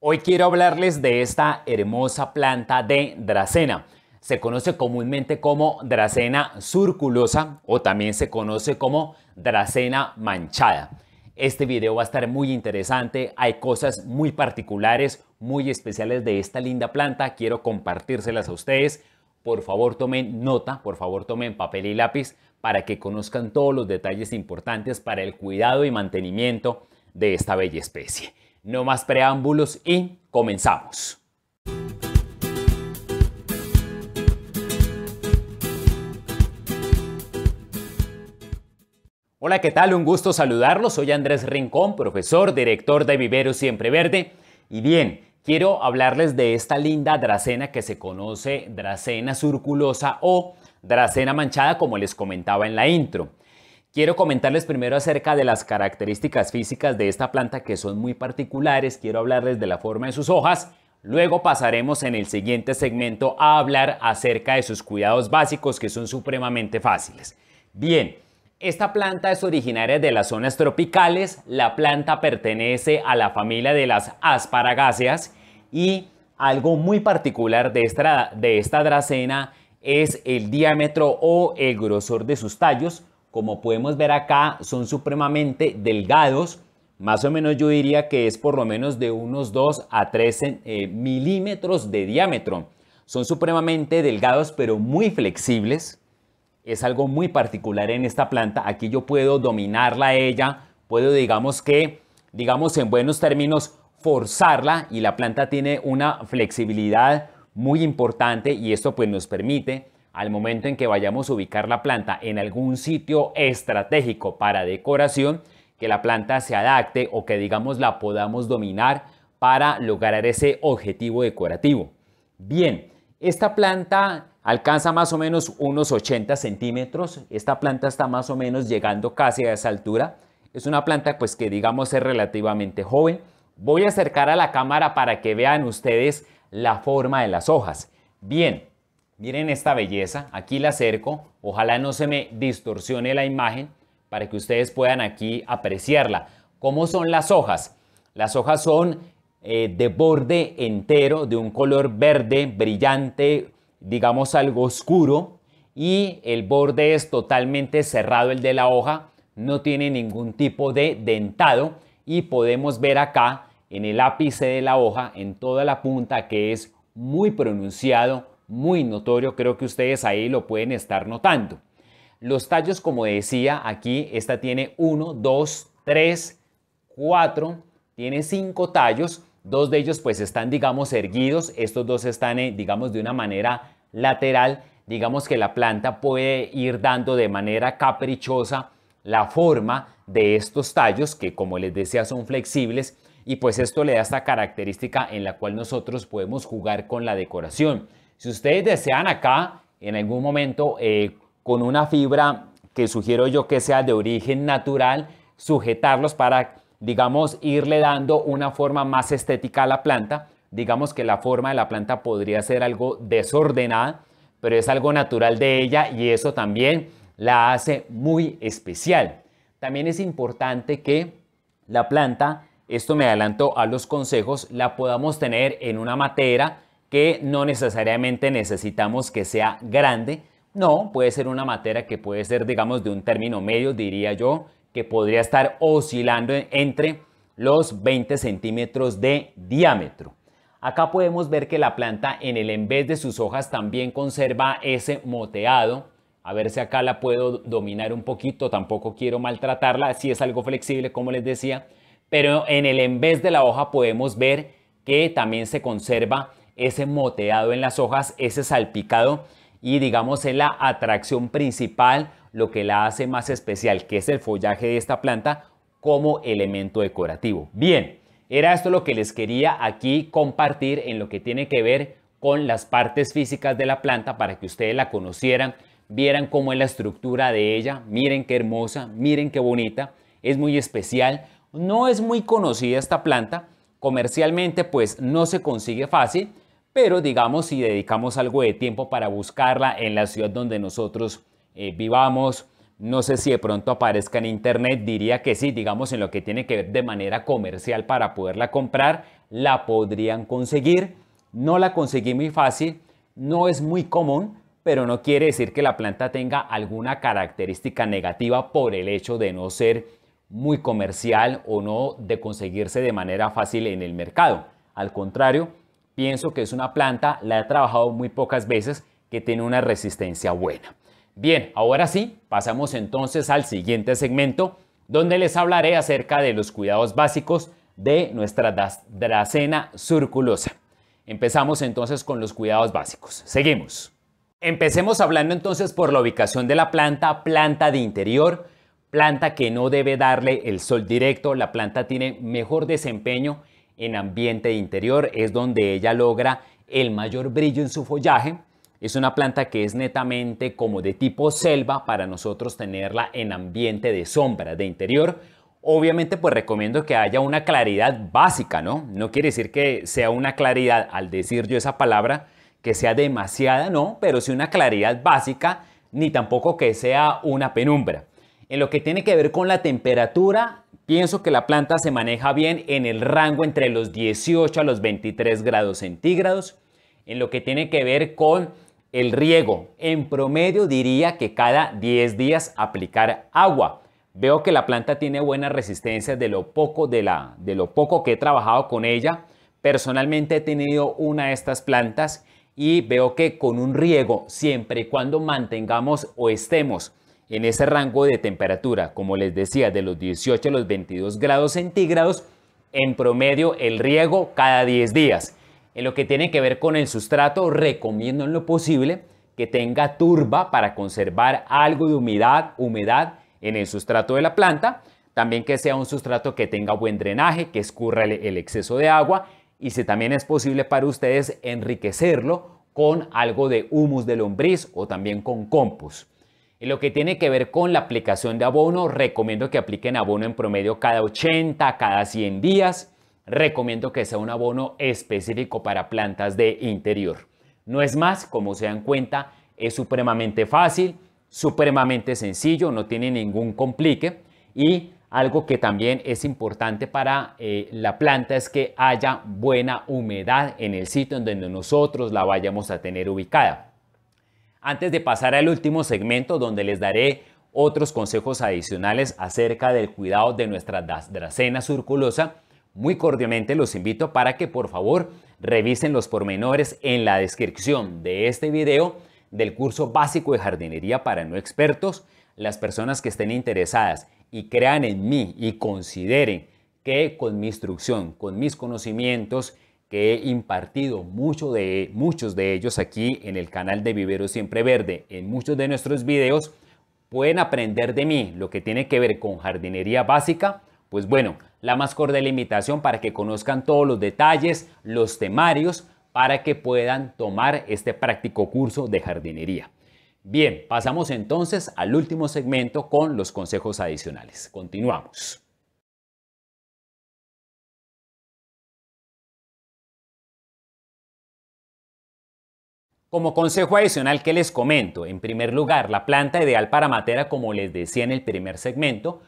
Hoy quiero hablarles de esta hermosa planta de Dracena. Se conoce comúnmente como Dracena circulosa o también se conoce como Dracena manchada. Este video va a estar muy interesante, hay cosas muy particulares, muy especiales de esta linda planta, quiero compartírselas a ustedes. Por favor tomen nota, por favor tomen papel y lápiz para que conozcan todos los detalles importantes para el cuidado y mantenimiento de esta bella especie. No más preámbulos y comenzamos. Hola, ¿qué tal? Un gusto saludarlos. Soy Andrés Rincón, profesor, director de Vivero Siempre Verde. Y bien, quiero hablarles de esta linda dracena que se conoce dracena surculosa o dracena manchada, como les comentaba en la intro. Quiero comentarles primero acerca de las características físicas de esta planta que son muy particulares, quiero hablarles de la forma de sus hojas, luego pasaremos en el siguiente segmento a hablar acerca de sus cuidados básicos que son supremamente fáciles. Bien, esta planta es originaria de las zonas tropicales, la planta pertenece a la familia de las asparagáceas y algo muy particular de esta, dracena es el diámetro o el grosor de sus tallos, como podemos ver acá, son supremamente delgados. Más o menos yo diría que es por lo menos de unos 2 a 3 eh, milímetros de diámetro. Son supremamente delgados pero muy flexibles. Es algo muy particular en esta planta. Aquí yo puedo dominarla ella. Puedo, digamos que, digamos en buenos términos, forzarla y la planta tiene una flexibilidad muy importante y esto pues nos permite al momento en que vayamos a ubicar la planta en algún sitio estratégico para decoración, que la planta se adapte o que digamos la podamos dominar para lograr ese objetivo decorativo. Bien, esta planta alcanza más o menos unos 80 centímetros. Esta planta está más o menos llegando casi a esa altura. Es una planta pues que digamos es relativamente joven. Voy a acercar a la cámara para que vean ustedes la forma de las hojas. Bien, Miren esta belleza, aquí la acerco, ojalá no se me distorsione la imagen para que ustedes puedan aquí apreciarla. ¿Cómo son las hojas? Las hojas son eh, de borde entero, de un color verde, brillante, digamos algo oscuro, y el borde es totalmente cerrado, el de la hoja, no tiene ningún tipo de dentado, y podemos ver acá en el ápice de la hoja, en toda la punta, que es muy pronunciado, muy notorio, creo que ustedes ahí lo pueden estar notando. Los tallos, como decía, aquí esta tiene 1, 2, 3, 4, tiene cinco tallos, dos de ellos pues están digamos erguidos, estos dos están eh, digamos de una manera lateral, digamos que la planta puede ir dando de manera caprichosa la forma de estos tallos que como les decía son flexibles y pues esto le da esta característica en la cual nosotros podemos jugar con la decoración. Si ustedes desean acá, en algún momento, eh, con una fibra que sugiero yo que sea de origen natural, sujetarlos para, digamos, irle dando una forma más estética a la planta. Digamos que la forma de la planta podría ser algo desordenada, pero es algo natural de ella y eso también la hace muy especial. También es importante que la planta, esto me adelanto a los consejos, la podamos tener en una matera que no necesariamente necesitamos que sea grande. No, puede ser una materia que puede ser, digamos, de un término medio, diría yo, que podría estar oscilando entre los 20 centímetros de diámetro. Acá podemos ver que la planta en el vez de sus hojas también conserva ese moteado. A ver si acá la puedo dominar un poquito, tampoco quiero maltratarla, si es algo flexible como les decía. Pero en el vez de la hoja podemos ver que también se conserva ese moteado en las hojas, ese salpicado y digamos es la atracción principal, lo que la hace más especial, que es el follaje de esta planta como elemento decorativo. Bien, era esto lo que les quería aquí compartir en lo que tiene que ver con las partes físicas de la planta para que ustedes la conocieran, vieran cómo es la estructura de ella, miren qué hermosa, miren qué bonita, es muy especial, no es muy conocida esta planta, comercialmente pues no se consigue fácil, pero digamos si dedicamos algo de tiempo para buscarla en la ciudad donde nosotros eh, vivamos, no sé si de pronto aparezca en internet, diría que sí, digamos en lo que tiene que ver de manera comercial para poderla comprar, la podrían conseguir. No la conseguí muy fácil, no es muy común, pero no quiere decir que la planta tenga alguna característica negativa por el hecho de no ser muy comercial o no de conseguirse de manera fácil en el mercado. Al contrario, pienso que es una planta, la he trabajado muy pocas veces, que tiene una resistencia buena. Bien, ahora sí, pasamos entonces al siguiente segmento, donde les hablaré acerca de los cuidados básicos de nuestra dracena circulosa. Empezamos entonces con los cuidados básicos. Seguimos. Empecemos hablando entonces por la ubicación de la planta, planta de interior, planta que no debe darle el sol directo, la planta tiene mejor desempeño en ambiente interior, es donde ella logra el mayor brillo en su follaje. Es una planta que es netamente como de tipo selva para nosotros tenerla en ambiente de sombra, de interior. Obviamente pues recomiendo que haya una claridad básica, ¿no? No quiere decir que sea una claridad, al decir yo esa palabra, que sea demasiada, no, pero sí una claridad básica, ni tampoco que sea una penumbra. En lo que tiene que ver con la temperatura, Pienso que la planta se maneja bien en el rango entre los 18 a los 23 grados centígrados, en lo que tiene que ver con el riego. En promedio diría que cada 10 días aplicar agua. Veo que la planta tiene buena resistencia de lo poco, de la, de lo poco que he trabajado con ella. Personalmente he tenido una de estas plantas y veo que con un riego, siempre y cuando mantengamos o estemos en ese rango de temperatura, como les decía, de los 18 a los 22 grados centígrados, en promedio el riego cada 10 días. En lo que tiene que ver con el sustrato, recomiendo en lo posible que tenga turba para conservar algo de humedad, humedad en el sustrato de la planta. También que sea un sustrato que tenga buen drenaje, que escurra el, exceso de agua y si también es posible para ustedes enriquecerlo con algo de humus de lombriz o también con compost. En lo que tiene que ver con la aplicación de abono, recomiendo que apliquen abono en promedio cada 80, cada 100 días. Recomiendo que sea un abono específico para plantas de interior. No es más, como se dan cuenta, es supremamente fácil, supremamente sencillo, no tiene ningún complique y algo que también es importante para eh, la planta es que haya buena humedad en el sitio en donde nosotros la vayamos a tener ubicada antes de pasar al último segmento donde les daré otros consejos adicionales acerca del cuidado de nuestra dracena surculosa, muy cordialmente los invito para que por favor revisen los pormenores en la descripción de este video del curso básico de jardinería para no expertos. Las personas que estén interesadas y crean en mí y consideren que con mi instrucción, con mis conocimientos, que he impartido mucho de, muchos de ellos aquí en el canal de Vivero Siempre Verde, en muchos de nuestros videos, pueden aprender de mí lo que tiene que ver con jardinería básica, pues bueno, la más cordial invitación para que conozcan todos los detalles, los temarios, para que puedan tomar este práctico curso de jardinería. Bien, pasamos entonces al último segmento con los consejos adicionales. Continuamos. Como consejo adicional que les comento, en primer lugar, la planta ideal para materia como les decía en el primer segmento,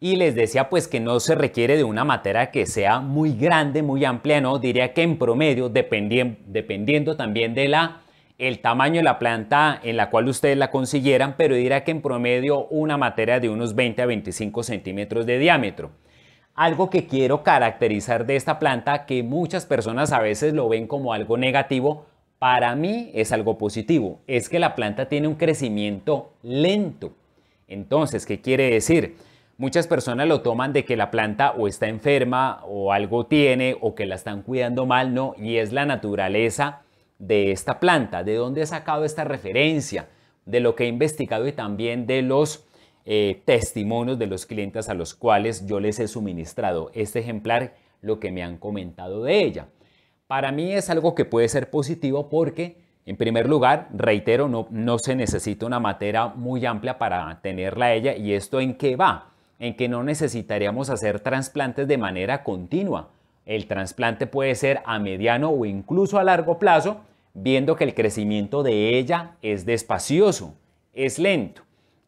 y les decía pues que no se requiere de una materia que sea muy grande, muy amplia, no, diría que en promedio, dependiendo, también de la el tamaño de la planta en la cual ustedes la consiguieran, pero diría que en promedio una materia de unos 20 a 25 centímetros de diámetro. Algo que quiero caracterizar de esta planta, que muchas personas a veces lo ven como algo negativo, para mí es algo positivo, es que la planta tiene un crecimiento lento. Entonces, ¿qué quiere decir? Muchas personas lo toman de que la planta o está enferma o algo tiene o que la están cuidando mal, no, y es la naturaleza de esta planta, de dónde he sacado esta referencia, de lo que he investigado y también de los eh, testimonios de los clientes a los cuales yo les he suministrado este ejemplar, lo que me han comentado de ella. Para mí es algo que puede ser positivo porque, en primer lugar, reitero, no, se necesita una materia muy amplia para tenerla ella. ¿Y esto en qué va? En que no necesitaríamos hacer trasplantes de manera continua. El trasplante puede ser a mediano o incluso a largo plazo, viendo que el crecimiento de ella es despacioso, es lento.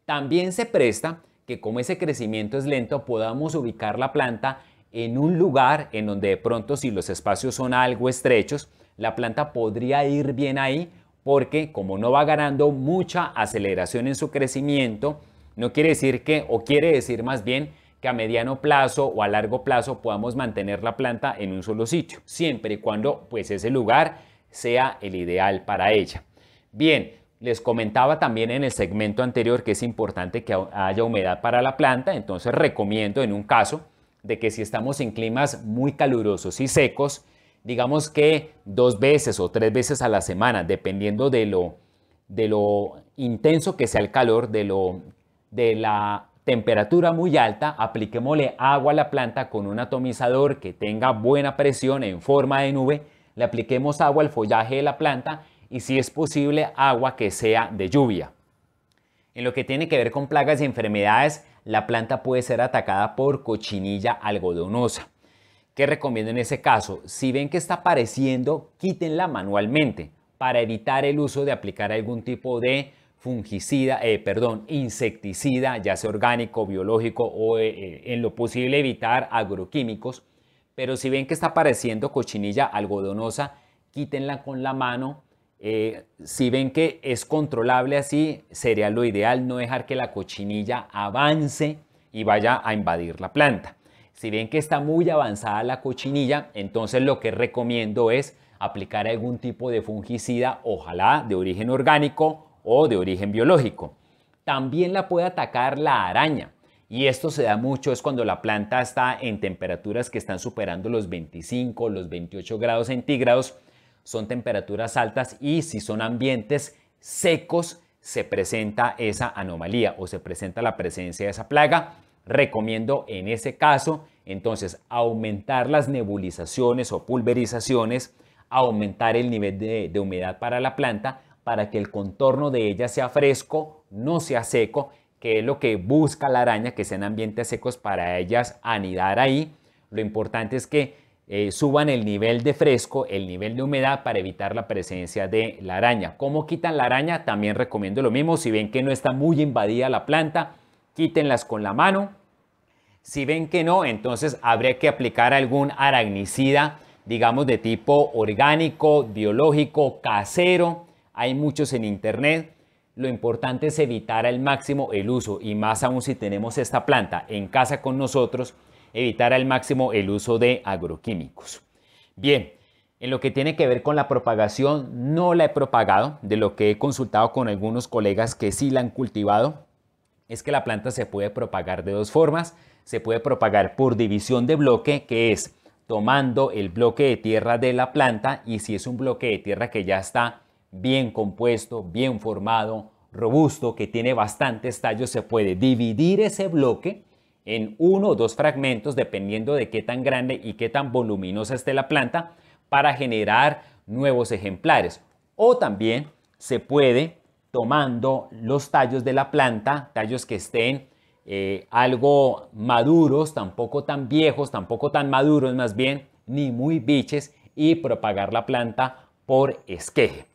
También se presta que como ese crecimiento es lento, podamos ubicar la planta en un lugar en donde de pronto si los espacios son algo estrechos, la planta podría ir bien ahí porque como no va ganando mucha aceleración en su crecimiento, no quiere decir que, o quiere decir más bien que a mediano plazo o a largo plazo podamos mantener la planta en un solo sitio, siempre y cuando pues ese lugar sea el ideal para ella. Bien, les comentaba también en el segmento anterior que es importante que haya humedad para la planta, entonces recomiendo en un caso de que si estamos en climas muy calurosos y secos, digamos que dos veces o tres veces a la semana, dependiendo de lo, de lo intenso que sea el calor, de, lo, de la temperatura muy alta, apliquémosle agua a la planta con un atomizador que tenga buena presión en forma de nube, le apliquemos agua al follaje de la planta y si es posible agua que sea de lluvia. En lo que tiene que ver con plagas y enfermedades, la planta puede ser atacada por cochinilla algodonosa. ¿Qué recomiendo en ese caso? Si ven que está apareciendo, quítenla manualmente para evitar el uso de aplicar algún tipo de fungicida, eh, perdón, insecticida, ya sea orgánico, biológico o eh, eh, en lo posible evitar agroquímicos. Pero si ven que está apareciendo cochinilla algodonosa, quítenla con la mano eh, si ven que es controlable así, sería lo ideal no dejar que la cochinilla avance y vaya a invadir la planta. Si ven que está muy avanzada la cochinilla, entonces lo que recomiendo es aplicar algún tipo de fungicida, ojalá de origen orgánico o de origen biológico. También la puede atacar la araña. Y esto se da mucho es cuando la planta está en temperaturas que están superando los 25, los 28 grados centígrados son temperaturas altas y si son ambientes secos se presenta esa anomalía o se presenta la presencia de esa plaga. Recomiendo en ese caso entonces aumentar las nebulizaciones o pulverizaciones, aumentar el nivel de, humedad para la planta para que el contorno de ella sea fresco, no sea seco, que es lo que busca la araña, que sean ambientes secos para ellas anidar ahí. Lo importante es que eh, suban el nivel de fresco, el nivel de humedad para evitar la presencia de la araña. ¿Cómo quitan la araña? También recomiendo lo mismo. Si ven que no está muy invadida la planta, quítenlas con la mano. Si ven que no, entonces habría que aplicar algún aragnicida digamos de tipo orgánico, biológico, casero. Hay muchos en internet. Lo importante es evitar al máximo el uso y más aún si tenemos esta planta en casa con nosotros evitar al máximo el uso de agroquímicos. Bien, en lo que tiene que ver con la propagación, no la he propagado, de lo que he consultado con algunos colegas que sí la han cultivado, es que la planta se puede propagar de dos formas. Se puede propagar por división de bloque, que es tomando el bloque de tierra de la planta y si es un bloque de tierra que ya está bien compuesto, bien formado, robusto, que tiene bastantes tallos, se puede dividir ese bloque en uno o dos fragmentos, dependiendo de qué tan grande y qué tan voluminosa esté la planta, para generar nuevos ejemplares. O también se puede, tomando los tallos de la planta, tallos que estén eh, algo maduros, tampoco tan viejos, tampoco tan maduros más bien, ni muy biches, y propagar la planta por esqueje.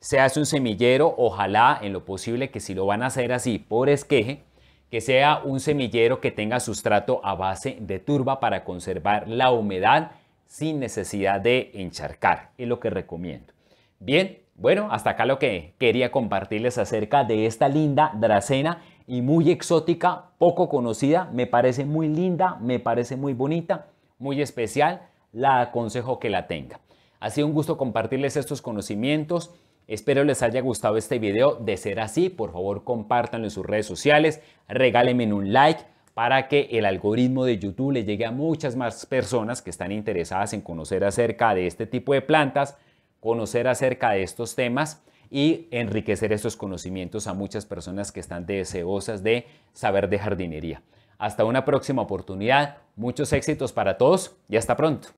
Se hace un semillero, ojalá en lo posible que si lo van a hacer así por esqueje, que sea un semillero que tenga sustrato a base de turba para conservar la humedad sin necesidad de encharcar. Es lo que recomiendo. Bien, bueno, hasta acá lo que quería compartirles acerca de esta linda dracena y muy exótica, poco conocida. Me parece muy linda, me parece muy bonita, muy especial. La aconsejo que la tenga. Ha sido un gusto compartirles estos conocimientos. Espero les haya gustado este video. De ser así, por favor compártanlo en sus redes sociales, regálenme un like para que el algoritmo de YouTube le llegue a muchas más personas que están interesadas en conocer acerca de este tipo de plantas, conocer acerca de estos temas y enriquecer estos conocimientos a muchas personas que están deseosas de saber de jardinería. Hasta una próxima oportunidad, muchos éxitos para todos y hasta pronto.